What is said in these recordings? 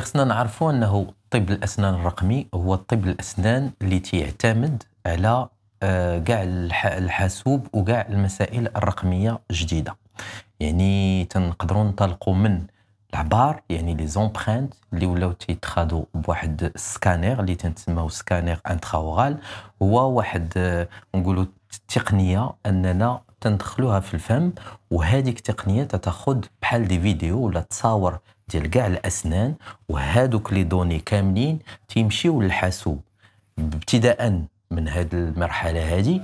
اللي خصنا نعرفوا انه طب الاسنان الرقمي هو طب الاسنان اللي تيعتمد على كاع آه، الحاسوب وكاع المسائل الرقميه الجديده يعني تنقدروا ننطلقوا من العبار يعني لي زومبرينت اللي ولاو تيتخادو بواحد السكانير اللي تنسموه سكانير انتراورال هو واحد آه، نقولوا تقنيه اننا تندخلوها في الفم وهذيك التقنيه تتاخد بحال دي فيديو ولا تصاور ديال كاع الاسنان وهادوك لي دوني كاملين تيمشيو للحاسوب ابتداء من هاد المرحله هذه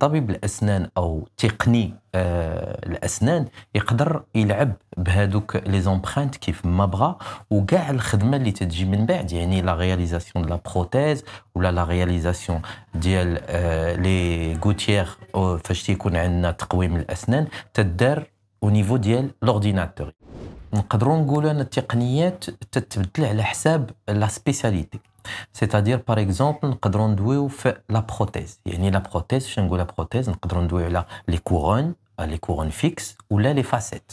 طبيب الاسنان او تقني آه الاسنان يقدر يلعب بهذوك لي زومبرانت كيف ما بغى وكاع الخدمه اللي تتجي من بعد يعني لا رياليزاسيون دو لا بروتيز ولا لا رياليزاسيون ديال آه لي غوتيير فاش تيكون عندنا تقويم الاسنان تدار او نيفو ديال لورديناتور نقدروا نقولوا ان التقنيات تتبدل على حساب لا سبيسياليتي سيتادير باغ اكزومبل نقدروا ندويو في لا بروتيز يعني لا بروتيز شنو نقول لا بروتيز نقدروا ندويو على لي كورون لي كورون فيكس ولا لي فاسيت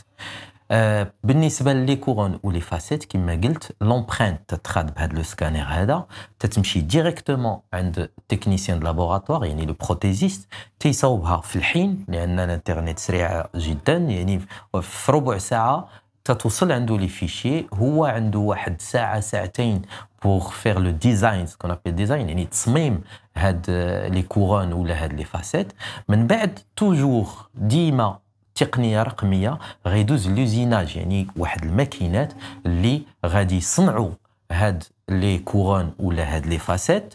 آه، بالنسبه لي كورون ولي فاسيت كما قلت لومبرينت تتخاد بهذا لو سكانير هذا تتمشي ديريكتومون عند تكنيسيان لابوراتوار يعني لو بروتيزيست تيصاوبها في الحين لان الانترنت سريع جدا يعني في ربع ساعه تتوصل عنده لي فيشي هو عنده واحد ساعه ساعتين بوغ فيغ لو ديزاين سكون ابي ديزاين يعني تصميم هاد آه، لي كورون ولا هاد لي فاسيت من بعد توجور ديما تقنيه رقميه غيدوز لوزيناج يعني واحد الماكينات اللي غادي يصنعوا هاد لي كورون ولا هاد لي فاسيت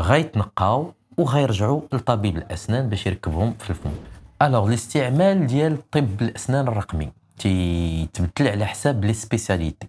غيتنقاو وغيرجعوا لطبيب الاسنان باش يركبهم في الفم الوغ الاستعمال ديال طب الاسنان الرقمي تيتبدل على حساب لي سبيسياليتي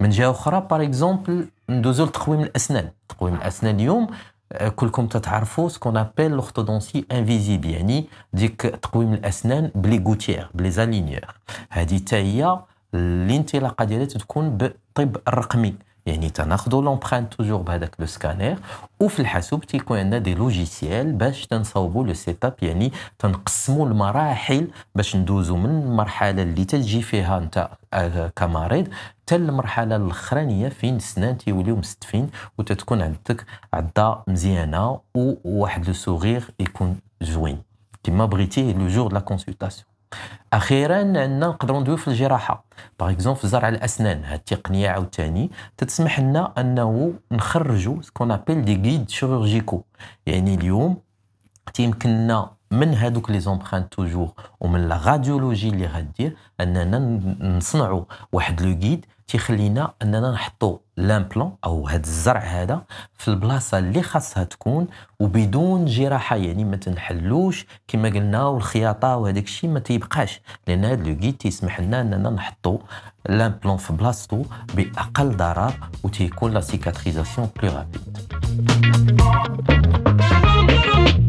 من جهه اخرى باغ اكزومبل ندوزو لتقويم الاسنان تقويم الاسنان اليوم آه، كلكم تتعرفوا سكون ابل لوختودونسي انفيزيبل يعني ديك تقويم الاسنان بلي غوتيير بلي زالينيير هذه حتى هي الانطلاقه ديالها تكون بالطب الرقمي يعني تناخذوا لومبرانت توجور بهذاك لو سكانير وفي الحاسوب تيكون عندنا دي لوجيسيال باش تنصاوبوا لو سيت اب يعني تنقسموا المراحل باش ندوزوا من المرحله اللي تجي فيها انت آه، كمريض حتى المرحله الاخرانيه فين السنان تيوليو مستفين وتتكون عندك عضه مزيانه وواحد لو سوغيغ يكون زوين كما بغيتي لو جور لا كونسلطاسيون اخيرا عندنا نقدروا ندويو في الجراحه باغ اكزومبل في زرع الاسنان هاد التقنيه عاوتاني تتسمح لنا انه نخرجوا سكون ابيل دي غيد شيرورجيكو يعني اليوم تيمكننا من هذوك لي زومبرانت توجور ومن لا راديولوجي اللي غادير اننا نصنعوا واحد لو غيد تيخلينا اننا نحطوا لامبلون او هذا الزرع هذا في البلاصه اللي خاصها تكون وبدون جراحه يعني ما تنحلوش كما قلنا والخياطه وهداك الشيء ما تيبقاش لان هذا لو غيد تيسمح لنا اننا نحطوا لامبلون في بلاصتو باقل ضرر وتيكون لا سيكاتريزاسيون بلو رابيد